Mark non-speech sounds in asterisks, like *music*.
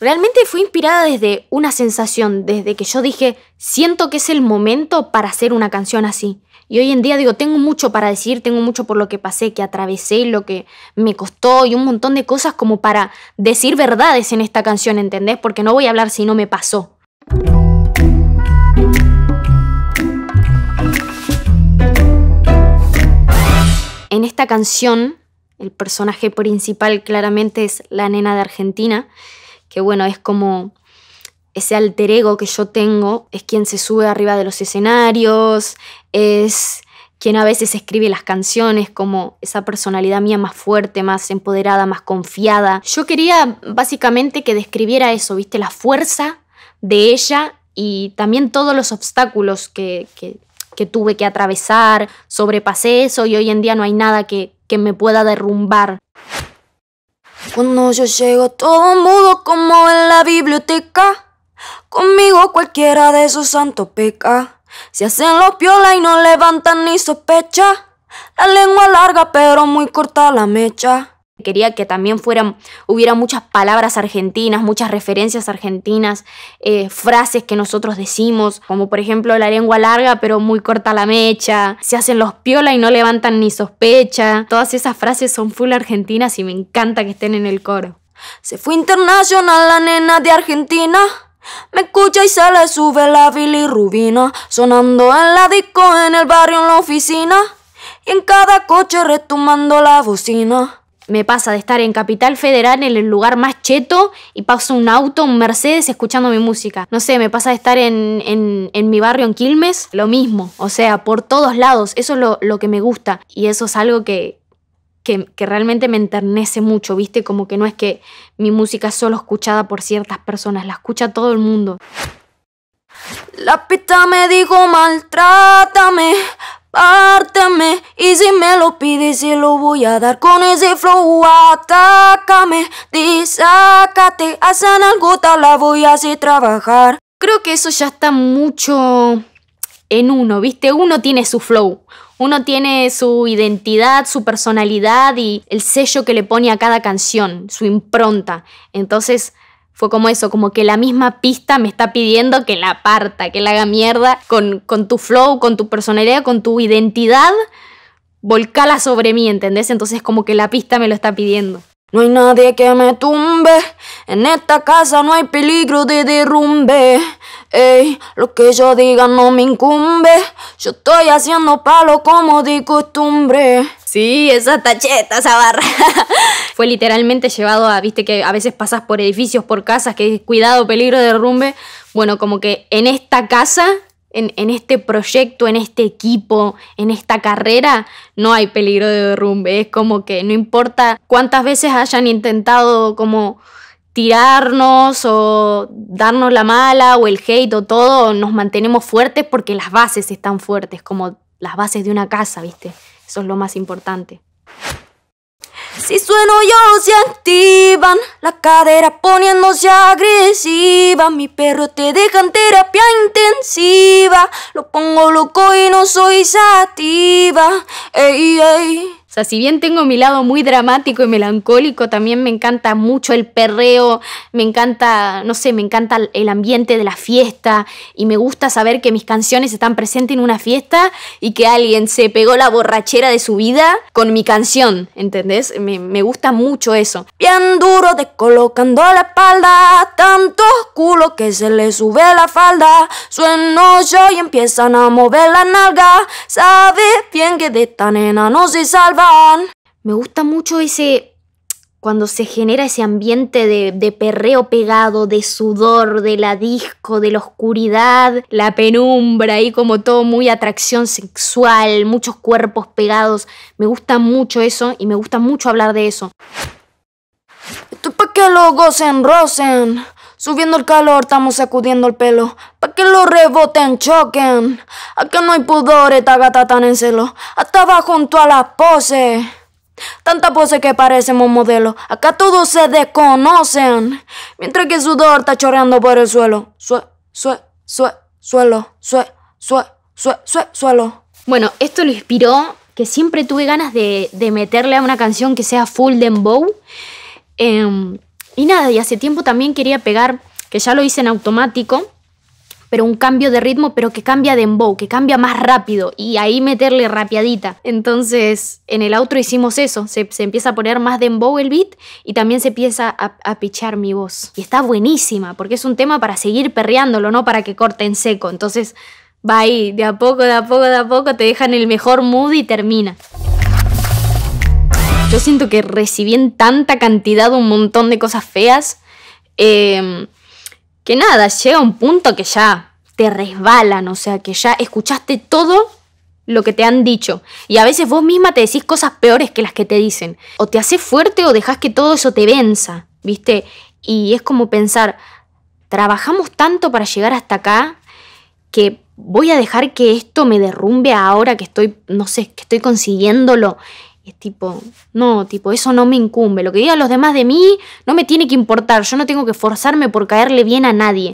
Realmente fui inspirada desde una sensación, desde que yo dije, siento que es el momento para hacer una canción así. Y hoy en día digo, tengo mucho para decir, tengo mucho por lo que pasé, que atravesé, lo que me costó y un montón de cosas como para decir verdades en esta canción, ¿entendés? Porque no voy a hablar si no me pasó. En esta canción, el personaje principal claramente es la nena de Argentina que bueno, es como ese alter ego que yo tengo, es quien se sube arriba de los escenarios, es quien a veces escribe las canciones, como esa personalidad mía más fuerte, más empoderada, más confiada. Yo quería básicamente que describiera eso, viste, la fuerza de ella y también todos los obstáculos que, que, tuve que atravesar, sobrepasé eso y hoy en día no hay nada que, que me pueda derrumbar. Cuando yo llego todo mudo como en la biblioteca. Conmigo cualquiera de esos santo peca. Se hacen los piola y no levantan ni sospecha. La lengua larga pero muy corta la mecha. Quería que también fueran, hubiera muchas palabras argentinas, muchas referencias argentinas, eh, frases que nosotros decimos, como por ejemplo la lengua larga pero muy corta la mecha, se hacen los piola y no levantan ni sospecha. Todas esas frases son full argentinas y me encanta que estén en el coro. Se fue internacional la nena de Argentina. Me escucha y se le sube la bilirrubina, sonando en la disco, en el barrio, en la oficina, y en cada coche retumando la bocina me pasa de estar en Capital Federal, en el lugar más cheto, y paso un auto, un Mercedes, escuchando mi música. No sé, me pasa de estar en, mi barrio, en Quilmes, lo mismo. O sea, por todos lados. Eso es lo, que me gusta. Y eso es algo que, que, que, realmente me enternece mucho, ¿viste? Como que no es que mi música es solo escuchada por ciertas personas, la escucha todo el mundo. La pista me dijo maltrátame, ártame y si me lo pides se lo voy a dar con ese flow. Atácame, disácate, haz algo, la voy a hacer trabajar. Creo que eso ya está mucho en uno, ¿viste? Uno tiene su flow, uno tiene su identidad, su personalidad y el sello que le pone a cada canción, su impronta. Entonces, fue como eso, como que la misma pista me está pidiendo que la aparta, que la haga mierda con, tu flow, con tu personalidad, con tu identidad. Volcala sobre mí, ¿entendés? Entonces como que la pista me lo está pidiendo. No hay nadie que me tumbe, en esta casa no hay peligro de derrumbe. Ey, lo que yo diga no me incumbe, yo estoy haciendo palo como de costumbre. Sí, esa tacheta, esa barra. *laughs* Fue literalmente llevado a, viste que a veces pasas por edificios, por casas, que es cuidado, peligro de derrumbe. Bueno, como que en esta casa, en, en este proyecto, en este equipo, en esta carrera, no hay peligro de derrumbe. Es como que no importa cuántas veces hayan intentado como tirarnos o darnos la mala o el hate o todo, nos mantenemos fuertes porque las bases están fuertes, como las bases de una casa, ¿viste? Eso es lo más importante. Si sueno yo, se activan la cadera poniéndose agresiva. Mi perro te deja en terapia intensiva. Lo pongo loco y no soy sativa. Ey, ey. O sea, si bien tengo mi lado muy dramático y melancólico, también me encanta mucho el perreo, me encanta, no sé, me encanta el ambiente de la fiesta y me gusta saber que mis canciones están presentes en una fiesta y que alguien se pegó la borrachera de su vida con mi canción, ¿entendés? Me, me gusta mucho eso. Bien duro descolocando la espalda, tanto culo que se le sube la falda, sueno yo y empiezan a mover la nalga, sabes bien que de esta nena no se salva. Me gusta mucho ese... cuando se genera ese ambiente de, perreo pegado, de sudor, de ladisco, de la oscuridad, la penumbra, y como todo muy atracción sexual, muchos cuerpos pegados. Me gusta mucho eso y me gusta mucho hablar de eso. Esto para que lo gocen, rocen. Subiendo el calor, estamos sacudiendo el pelo. Pa' que lo reboten, choquen. Acá no hay pudor, esta gata tan en celo. Hasta va junto a las poses. Tanta pose que parecemos modelos. Acá todos se desconocen. Mientras que sudor está chorreando por el suelo. Sue, sue, sue, suelo, sue, sue, sue, suelo. Bueno, esto lo inspiró que siempre tuve ganas de, de meterle a una canción que sea full dembow. Eh, y nada, y hace tiempo también quería pegar, que ya lo hice en automático, pero un cambio de ritmo, pero que cambia de embow, que cambia más rápido y ahí meterle rapiadita. Entonces, en el outro hicimos eso, se, empieza a poner más de embow el beat y también se empieza a, a, pichar mi voz. Y está buenísima, porque es un tema para seguir perreándolo, no para que corte en seco. Entonces, va ahí, de a poco, de a poco, de a poco, te dejan el mejor mood y termina yo siento que recibí en tanta cantidad un montón de cosas feas eh, que nada, llega un punto que ya te resbalan, o sea, que ya escuchaste todo lo que te han dicho. Y a veces vos misma te decís cosas peores que las que te dicen. O te haces fuerte o dejas que todo eso te venza, ¿viste? Y es como pensar, trabajamos tanto para llegar hasta acá que voy a dejar que esto me derrumbe ahora que estoy, no sé, que estoy consiguiéndolo es tipo, no, tipo, eso no me incumbe. Lo que digan los demás de mí no me tiene que importar. Yo no tengo que forzarme por caerle bien a nadie.